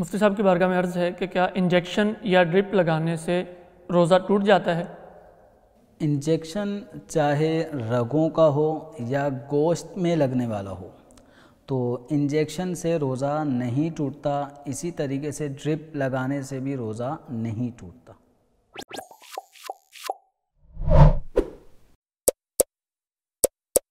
मुफ्ती साहब की बारगाह में अर्ज़ है कि क्या इंजेक्शन या ड्रिप लगाने से रोज़ा टूट जाता है इंजेक्शन चाहे रगों का हो या गोश्त में लगने वाला हो तो इंजेक्शन से रोज़ा नहीं टूटता इसी तरीके से ड्रिप लगाने से भी रोज़ा नहीं टूटता